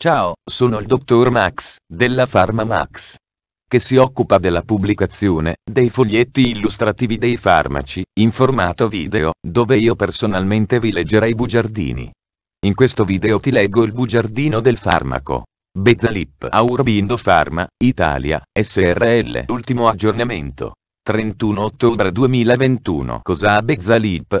Ciao, sono il dottor Max, della Pharma Max che si occupa della pubblicazione dei foglietti illustrativi dei farmaci, in formato video, dove io personalmente vi leggerei i bugiardini. In questo video ti leggo il bugiardino del farmaco. Bezalip Aurobindo Pharma, Italia, SRL. Ultimo aggiornamento. 31 ottobre 2021 Cos'ha Bezalip,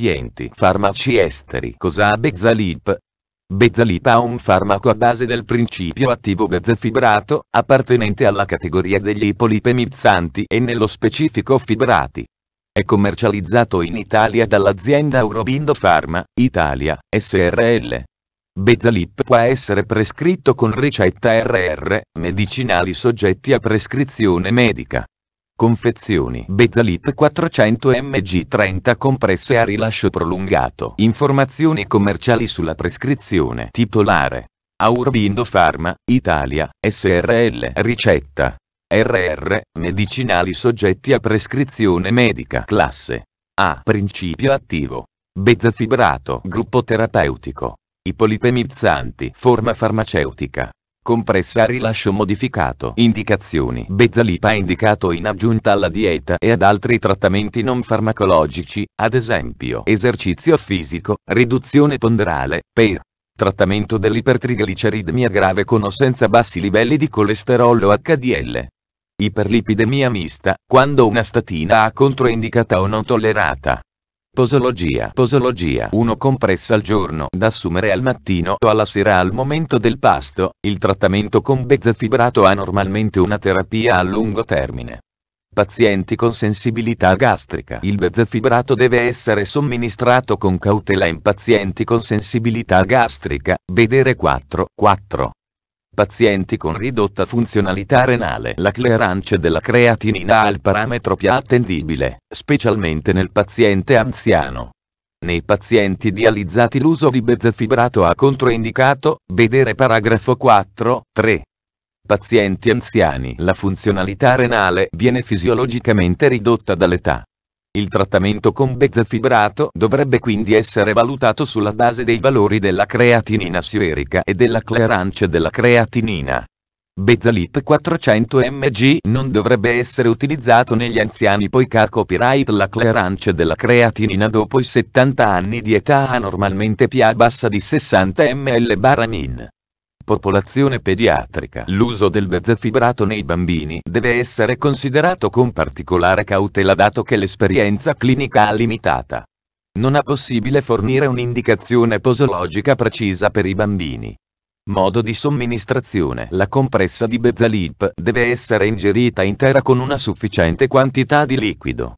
sapienti farmaci esteri. Cos'ha Bezalip? Bezalip ha un farmaco a base del principio attivo bezafibrato, appartenente alla categoria degli ipolipemizzanti e nello specifico fibrati. È commercializzato in Italia dall'azienda Eurobindo Pharma, Italia, SRL. Bezalip può essere prescritto con ricetta RR, medicinali soggetti a prescrizione medica. Confezioni Bezalip 400 mg 30 compresse a rilascio prolungato. Informazioni commerciali sulla prescrizione. Titolare Aurobindo Pharma, Italia, SRL. Ricetta RR, medicinali soggetti a prescrizione medica. Classe A. Principio attivo. Bezafibrato. Gruppo terapeutico. ipolipemizzanti, Forma farmaceutica compressa a rilascio modificato. Indicazioni. Bezzalipa è indicato in aggiunta alla dieta e ad altri trattamenti non farmacologici, ad esempio esercizio fisico, riduzione ponderale, per trattamento dell'ipertrigliceridemia grave con o senza bassi livelli di colesterolo HDL. Iperlipidemia mista, quando una statina A controindicata o non tollerata. Posologia. Posologia. 1 compressa al giorno da assumere al mattino o alla sera al momento del pasto. Il trattamento con benzofibrato ha normalmente una terapia a lungo termine. Pazienti con sensibilità gastrica. Il benzofibrato deve essere somministrato con cautela in pazienti con sensibilità gastrica. Vedere 4. 4. Pazienti con ridotta funzionalità renale. La clearance della creatinina ha il parametro più attendibile, specialmente nel paziente anziano. Nei pazienti dializzati l'uso di bezafibrato ha controindicato, vedere paragrafo 4, 3. Pazienti anziani La funzionalità renale viene fisiologicamente ridotta dall'età. Il trattamento con bezafibrato dovrebbe quindi essere valutato sulla base dei valori della creatinina sierica e della clearance della creatinina. Bezalip 400 mg non dovrebbe essere utilizzato negli anziani poiché a copyright la clearance della creatinina dopo i 70 anni di età ha normalmente più bassa di 60 ml min. Popolazione pediatrica. L'uso del bezafibrato nei bambini deve essere considerato con particolare cautela dato che l'esperienza clinica ha limitata. Non è possibile fornire un'indicazione posologica precisa per i bambini. Modo di somministrazione La compressa di Bezalip deve essere ingerita intera con una sufficiente quantità di liquido.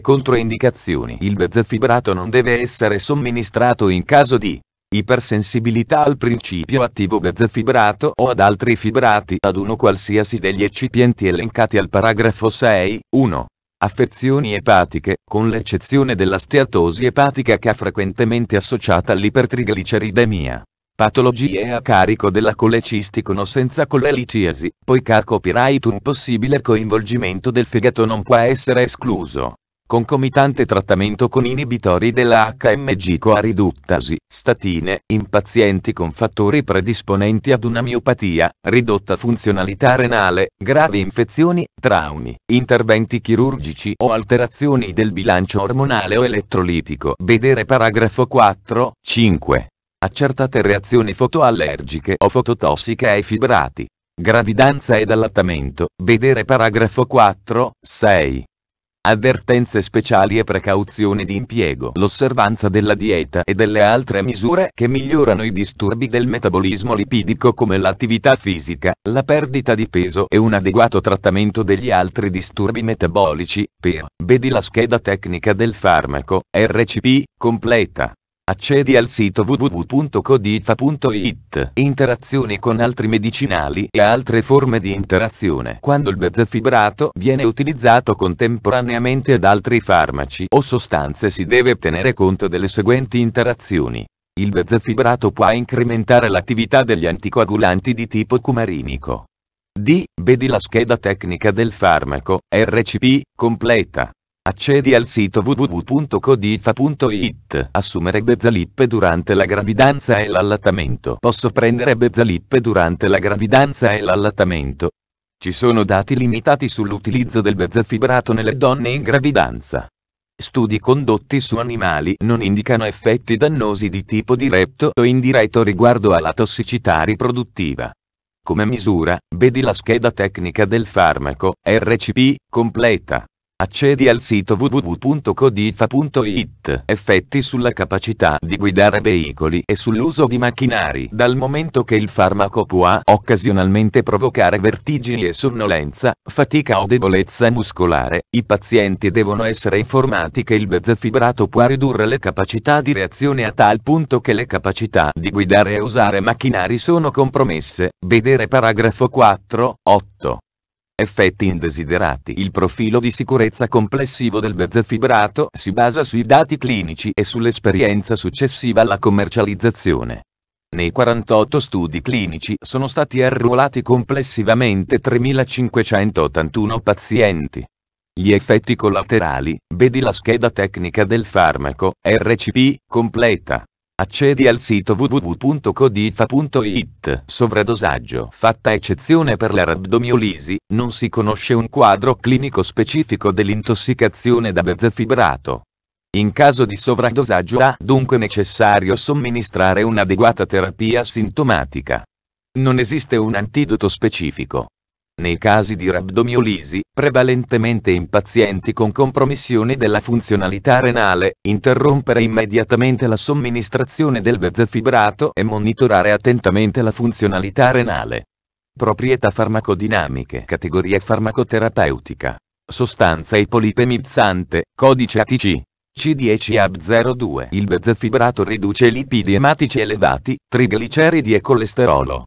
Controindicazioni Il bezafibrato non deve essere somministrato in caso di ipersensibilità al principio attivo benzofibrato o ad altri fibrati ad uno qualsiasi degli eccipienti elencati al paragrafo 6, 1. Affezioni epatiche, con l'eccezione della steatosi epatica che è frequentemente associata all'ipertrigliceridemia. Patologie a carico della colecisticono senza colelitiasi, poiché a copyright un possibile coinvolgimento del fegato non può essere escluso concomitante trattamento con inibitori della HMG coariduttasi, statine, in pazienti con fattori predisponenti ad una miopatia, ridotta funzionalità renale, gravi infezioni, traumi, interventi chirurgici o alterazioni del bilancio ormonale o elettrolitico. Vedere paragrafo 4, 5. Accertate reazioni fotoallergiche o fototossiche ai fibrati. Gravidanza ed allattamento, vedere paragrafo 4, 6 avvertenze speciali e precauzioni di impiego, l'osservanza della dieta e delle altre misure che migliorano i disturbi del metabolismo lipidico come l'attività fisica, la perdita di peso e un adeguato trattamento degli altri disturbi metabolici, per, vedi la scheda tecnica del farmaco, RCP, completa. Accedi al sito www.codifa.it. Interazioni con altri medicinali e altre forme di interazione. Quando il bezafibrato viene utilizzato contemporaneamente ad altri farmaci o sostanze si deve tenere conto delle seguenti interazioni. Il bezafibrato può incrementare l'attività degli anticoagulanti di tipo cumarinico. D. Vedi la scheda tecnica del farmaco, RCP, completa. Accedi al sito www.codifa.it. Assumere Bezzalip durante la gravidanza e l'allattamento. Posso prendere Bezzalip durante la gravidanza e l'allattamento. Ci sono dati limitati sull'utilizzo del bezafibrato nelle donne in gravidanza. Studi condotti su animali non indicano effetti dannosi di tipo diretto o indiretto riguardo alla tossicità riproduttiva. Come misura, vedi la scheda tecnica del farmaco, RCP, completa. Accedi al sito www.codifa.it. Effetti sulla capacità di guidare veicoli e sull'uso di macchinari. Dal momento che il farmaco può occasionalmente provocare vertigini e sonnolenza, fatica o debolezza muscolare, i pazienti devono essere informati che il bezafibrato può ridurre le capacità di reazione a tal punto che le capacità di guidare e usare macchinari sono compromesse. Vedere paragrafo 4, 8. Effetti indesiderati Il profilo di sicurezza complessivo del bezefibrato si basa sui dati clinici e sull'esperienza successiva alla commercializzazione. Nei 48 studi clinici sono stati arruolati complessivamente 3.581 pazienti. Gli effetti collaterali, vedi la scheda tecnica del farmaco, RCP, completa. Accedi al sito www.codifa.it. Sovradosaggio. Fatta eccezione per la rabdomiolisi, non si conosce un quadro clinico specifico dell'intossicazione da benzofibrato. In caso di sovradosaggio è dunque necessario somministrare un'adeguata terapia sintomatica. Non esiste un antidoto specifico. Nei casi di rabdomiolisi, prevalentemente in pazienti con compromissione della funzionalità renale, interrompere immediatamente la somministrazione del bezafibrato e monitorare attentamente la funzionalità renale. Proprietà farmacodinamiche Categoria farmacoterapeutica Sostanza ipolipemizzante, codice ATC C10AB02 Il bezafibrato riduce lipidi ematici elevati, trigliceridi e colesterolo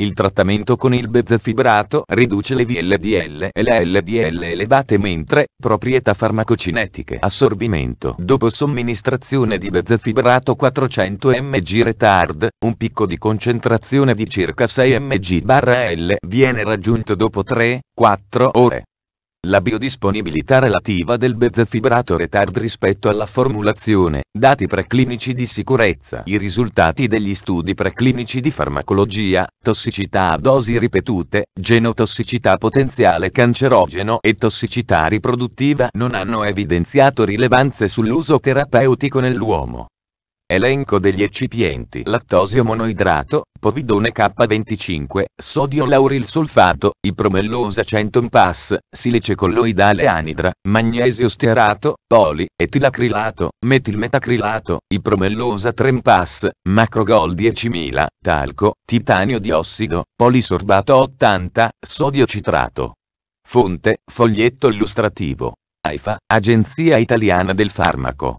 il trattamento con il bezafibrato riduce le VLDL e le LDL elevate mentre, proprietà farmacocinetiche assorbimento dopo somministrazione di bezafibrato 400 mg retard, un picco di concentrazione di circa 6 mg/L viene raggiunto dopo 3-4 ore. La biodisponibilità relativa del bezafibrato retard rispetto alla formulazione, dati preclinici di sicurezza. I risultati degli studi preclinici di farmacologia, tossicità a dosi ripetute, genotossicità potenziale cancerogeno e tossicità riproduttiva non hanno evidenziato rilevanze sull'uso terapeutico nell'uomo. Elenco degli eccipienti lattosio monoidrato, povidone K25, sodio laurilsolfato, ipromellosa 100 pass, silice colloidale anidra, magnesio stearato, poli, etilacrilato, metilmetacrilato, ipromellosa 3 pass, macrogol 10000, talco, titanio diossido, polisorbato 80, sodio citrato. Fonte, foglietto illustrativo. AIFA, Agenzia Italiana del Farmaco.